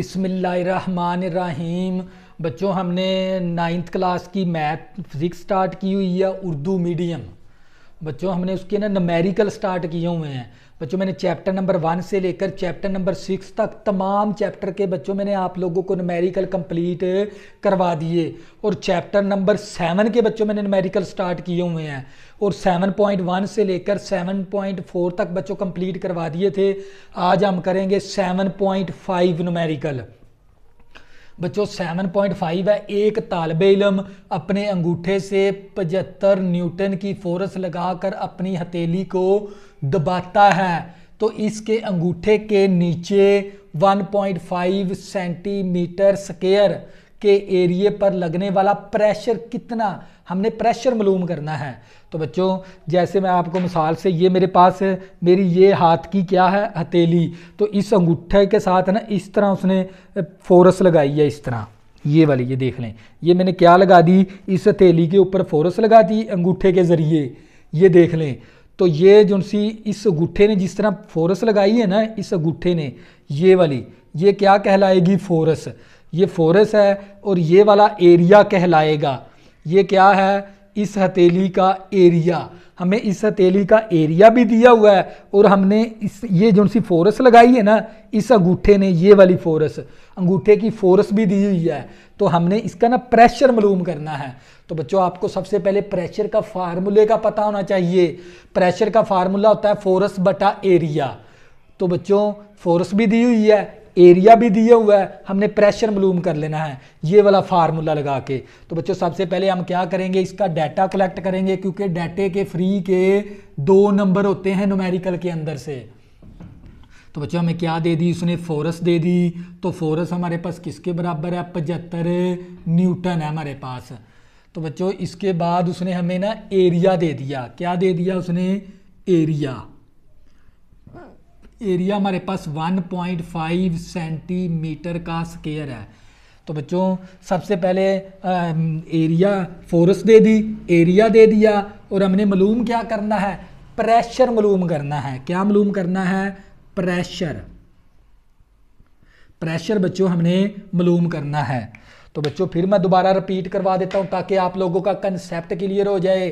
बिसमीम बच्चों हमने नाइन्थ क्लास की मैथ फिज़िक्स स्टार्ट की हुई है उर्दू मीडियम बच्चों हमने उसके ना नमेरिकल स्टार्ट किए हुए हैं बच्चों मैंने चैप्टर नंबर वन से लेकर चैप्टर नंबर सिक्स तक तमाम चैप्टर के बच्चों मैंने आप लोगों को नमेरिकल कंप्लीट करवा दिए और चैप्टर नंबर सेवन के बच्चों मैंने नमेरिकल स्टार्ट किए हुए हैं और सेवन पॉइंट वन से लेकर सेवन पॉइंट फोर तक बच्चों कंप्लीट करवा दिए थे आज हम करेंगे सेवन पॉइंट फाइव नमेरिकल बच्चों सेवन पॉइंट फाइव है एक तालब इलम अपने अंगूठे से पचहत्तर न्यूटन की फोर्स लगाकर अपनी हथेली को दबाता है तो इसके अंगूठे के नीचे 1.5 सेंटीमीटर स्केयर के एरिए पर लगने वाला प्रेशर कितना हमने प्रेशर मालूम करना है तो बच्चों जैसे मैं आपको मिसाल से ये मेरे पास मेरी ये हाथ की क्या है हथेली तो इस अंगूठे के साथ ना इस तरह उसने फोरस लगाई है इस तरह ये वाली ये देख लें ये मैंने क्या लगा दी इस हथेली के ऊपर फोरस लगा दी अंगूठे के ज़रिए ये देख लें तो ये जो सी इस अंगूठे ने जिस तरह फोरस लगाई है ना इस अंगूठे ने ये वाली ये क्या कहलाएगी फोरस ये फोरेस है और ये वाला एरिया कहलाएगा ये क्या है इस हथेली का एरिया हमें इस हथेली का एरिया भी दिया हुआ है और हमने इस ये जो सी फोरस लगाई है ना इस अंगूठे ने ये वाली फोरस अंगूठे की फोरस भी दी हुई है तो हमने इसका ना प्रेशर मालूम करना है तो बच्चों आपको सबसे पहले प्रेशर का फार्मूले का पता होना चाहिए प्रेशर का फार्मूला होता है फोरस बटा एरिया तो बच्चों फोरस भी दी हुई है एरिया भी दिया हुआ है हमने प्रेशर मलूम कर लेना है ये वाला फार्मूला लगा के तो बच्चों सबसे पहले हम क्या करेंगे इसका डाटा कलेक्ट करेंगे क्योंकि डाटे के फ्री के दो नंबर होते हैं नोमेरिकल के अंदर से तो बच्चों हमें क्या दे दी उसने फोरस दे दी तो फोरस हमारे पास किसके बराबर है पचहत्तर न्यूटन है हमारे पास तो बच्चों इसके बाद उसने हमें ना एरिया दे दिया क्या दे दिया उसने एरिया एरिया हमारे पास 1.5 सेंटीमीटर का स्केयर है तो बच्चों सबसे पहले आ, एरिया फोर्स दे दी एरिया दे दिया और हमने मलूम क्या करना है प्रेशर मलूम करना है क्या मलूम करना है प्रेशर प्रेशर बच्चों हमने मलूम करना है तो बच्चों फिर मैं दोबारा रिपीट करवा देता हूँ ताकि आप लोगों का कंसेप्ट क्लियर हो जाए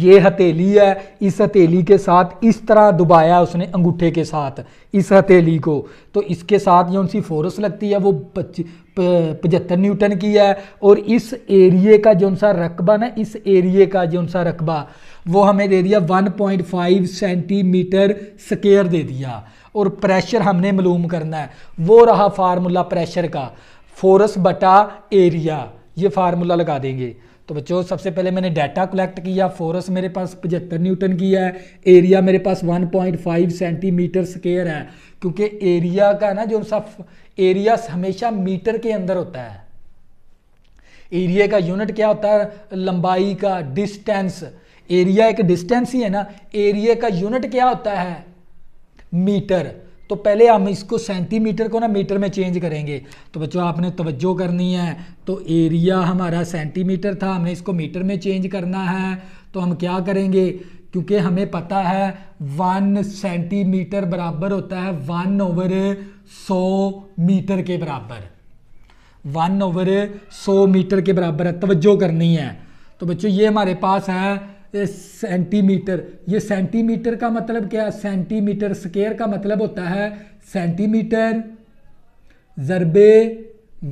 ये हथेली है इस हथेली के साथ इस तरह दुबाया उसने अंगूठे के साथ इस हथेली को तो इसके साथ जो उनकी फोर्स लगती है वो पचहत्तर न्यूटन की है और इस एरिए का जो सा रकबा ना इस एरिए का जो सा रकबा वो हमें दे दिया 1.5 सेंटीमीटर स्केयर दे दिया और प्रेशर हमने मलूम करना है वो रहा फार्मूला प्रेशर का फोरस बटा एरिया ये फार्मूला लगा देंगे तो बच्चों सबसे पहले मैंने डाटा कलेक्ट किया फोरस मेरे पास पचहत्तर न्यूटन की है एरिया मेरे पास 1.5 सेंटीमीटर स्केयर है क्योंकि एरिया का ना जो सब एरिया हमेशा मीटर के अंदर होता है एरिया का यूनिट क्या होता है लंबाई का डिस्टेंस एरिया एक डिस्टेंस ही है ना एरिया का यूनिट क्या होता है मीटर तो पहले हम इसको सेंटीमीटर को ना मीटर में चेंज करेंगे तो बच्चों आपने तवज्जो करनी है तो एरिया हमारा सेंटीमीटर था हमने इसको मीटर में चेंज करना है तो हम क्या करेंगे क्योंकि हमें पता है वन सेंटीमीटर बराबर होता है वन ओवर सौ मीटर के बराबर वन ओवर सौ मीटर के बराबर है तवज्जो करनी है तो बच्चों ये हमारे पास है सेंटीमीटर ये सेंटीमीटर का मतलब क्या सेंटीमीटर स्केयर का मतलब होता है सेंटीमीटर जरबे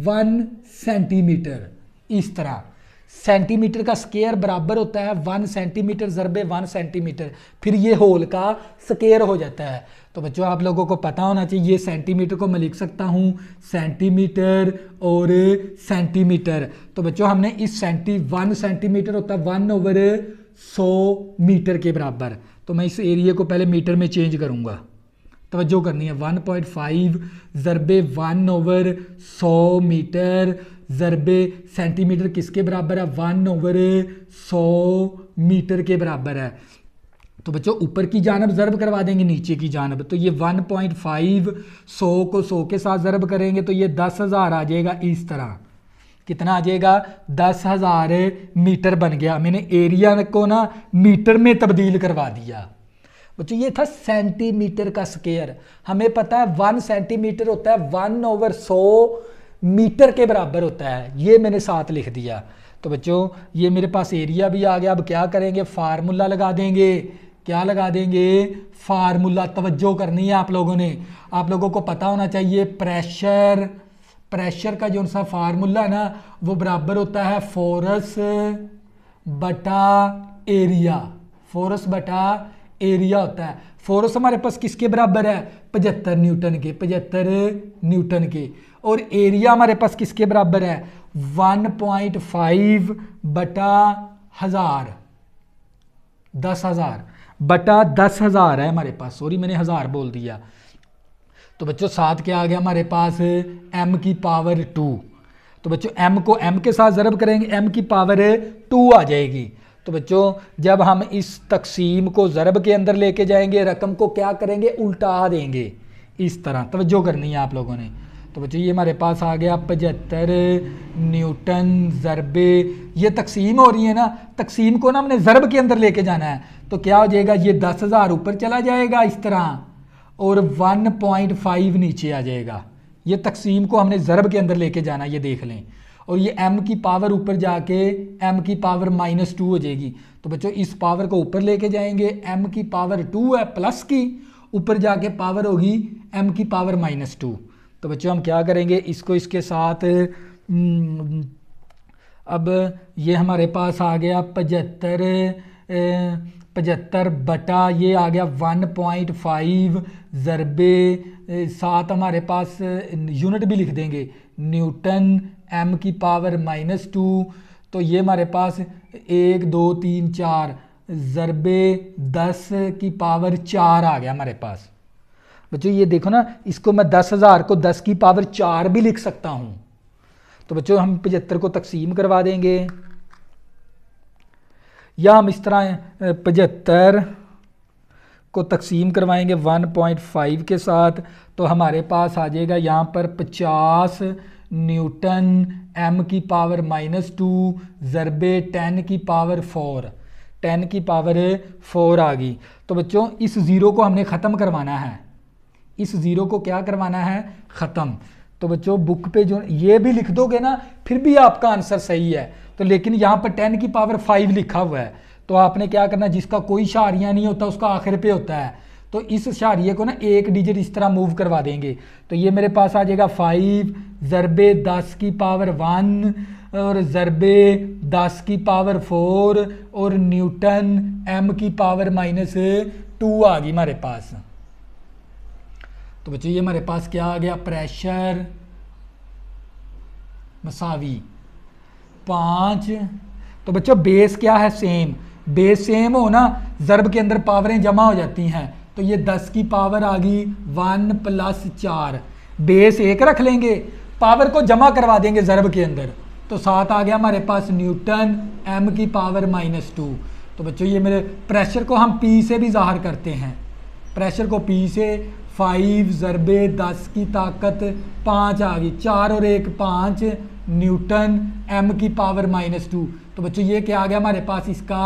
वन सेंटीमीटर इस तरह सेंटीमीटर का स्केयर बराबर होता है वन सेंटीमीटर जरबे वन सेंटीमीटर फिर ये होल का स्केयर हो जाता है तो बच्चों आप लोगों को पता होना चाहिए ये सेंटीमीटर को मैं लिख सकता हूँ सेंटीमीटर और सेंटीमीटर तो बच्चों हमने इस सेंटी वन सेंटीमीटर होता है वन ओवर सौ मीटर के बराबर तो मैं इस एरिया को पहले मीटर में चेंज करूँगा तोज्जो करनी है 1.5 पॉइंट फाइव ज़रबे वन ओवर सौ मीटर ज़रबे सेंटीमीटर किसके बराबर है वन ओवर सौ मीटर के बराबर है तो बच्चों ऊपर की जानब ज़रब करवा देंगे नीचे की जानब तो ये 1.5 पॉइंट फाइव सौ को सौ के साथ ज़रब करेंगे तो ये दस हज़ार आ जाएगा इस तरह कितना आ जाएगा दस हज़ार मीटर बन गया मैंने एरिया को ना मीटर में तब्दील करवा दिया बच्चों ये था सेंटीमीटर का स्केयर हमें पता है वन सेंटीमीटर होता है वन ओवर सौ मीटर के बराबर होता है ये मैंने साथ लिख दिया तो बच्चों ये मेरे पास एरिया भी आ गया अब क्या करेंगे फार्मूला लगा देंगे क्या लगा देंगे फार्मूला तवज्जो करनी है आप लोगों ने आप लोगों को पता होना चाहिए प्रेशर प्रेशर का जो सा फार्मूला ना वो बराबर होता है फोरस बटा एरिया फोरस बटा एरिया होता है फोरस हमारे पास किसके बराबर है पचहत्तर न्यूटन के पचहत्तर न्यूटन के और एरिया हमारे पास किसके बराबर है 1.5 बटा हजार दस हजार बटा दस हजार है हमारे पास सॉरी मैंने हजार बोल दिया तो बच्चों साथ क्या आ गया हमारे पास एम की पावर टू तो बच्चों एम को एम के साथ ज़रब करेंगे एम की पावर टू आ जाएगी तो बच्चों जब हम इस तकसीम को ज़रब के अंदर लेके जाएंगे रकम को क्या करेंगे उल्टा देंगे इस तरह तवज्जो करनी है आप लोगों ने तो बच्चों ये हमारे पास आ गया पचहत्तर न्यूटन ज़रबे ये तकसीम हो रही है ना तकसीम को ना हमने ज़रब के अंदर लेके जाना है तो क्या हो जाएगा ये दस हज़ार ऊपर चला जाएगा इस तरह और 1.5 नीचे आ जाएगा ये तकसीम को हमने ज़रब के अंदर लेके जाना ये देख लें और ये m की पावर ऊपर जाके m की पावर माइनस टू हो जाएगी तो बच्चों इस पावर को ऊपर लेके जाएंगे m की पावर टू है प्लस की ऊपर जाके पावर होगी m की पावर माइनस टू तो बच्चों हम क्या करेंगे इसको इसके साथ हम्म, अब ये हमारे पास आ गया पचहत्तर पचहत्तर बटा ये आ गया वन पॉइंट फाइव ज़रबे सात हमारे पास यूनिट भी लिख देंगे न्यूटन एम की पावर माइनस टू तो ये हमारे पास एक दो तीन चार ज़रबे दस की पावर चार आ गया हमारे पास बच्चों ये देखो ना इसको मैं दस हज़ार को दस की पावर चार भी लिख सकता हूँ तो बच्चों हम पचहत्तर को तकसीम करवा देंगे या हम इस तरह पचहत्तर को तकसीम करवाएंगे 1.5 के साथ तो हमारे पास आ जाएगा यहाँ पर 50 न्यूटन एम की पावर माइनस टू ज़रबे टेन की पावर फोर टेन की पावर फोर आ गई तो बच्चों इस ज़ीरो को हमने ख़त्म करवाना है इस ज़ीरो को क्या करवाना है ख़त्म तो बच्चों बुक पे जो ये भी लिख दोगे ना फिर भी आपका आंसर सही है तो लेकिन यहाँ पर टेन की पावर फाइव लिखा हुआ है तो आपने क्या करना जिसका कोई शारिया नहीं होता उसका आखिर पे होता है तो इस शारिये को ना एक डिजिट इस तरह मूव करवा देंगे तो ये मेरे पास आ जाएगा फाइव ज़रबे दस की पावर वन और ज़रबे दस की पावर फोर और न्यूटन एम की पावर माइनस टू आ गई हमारे पास तो बच्चों ये हमारे पास क्या आ गया प्रेशर मसावी पाँच तो बच्चों बेस क्या है सेम बेस सेम हो ना ज़रब के अंदर पावरें जमा हो जाती हैं तो ये दस की पावर आ गई वन प्लस चार बेस एक रख लेंगे पावर को जमा करवा देंगे ज़रब के अंदर तो साथ आ गया हमारे पास न्यूटन एम की पावर माइनस टू तो बच्चों ये मेरे प्रेशर को हम पी से भी ज़ाहर करते हैं प्रेशर को पी से फाइव ज़रबे दस की ताकत पाँच आ गई चार और एक पाँच न्यूटन एम की पावर माइनस टू तो बच्चों ये क्या आ गया हमारे पास इसका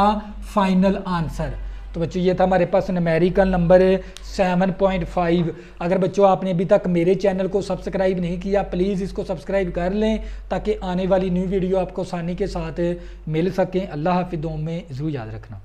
फाइनल आंसर तो बच्चों ये था हमारे पास numerical number seven point five अगर बच्चों आपने अभी तक मेरे चैनल को सब्सक्राइब नहीं किया प्लीज़ इसको सब्सक्राइब कर लें ताकि आने वाली न्यू वीडियो आपको आसानी के साथ मिल सकें अल्लाह हाफिदों में ज़रूर याद रखना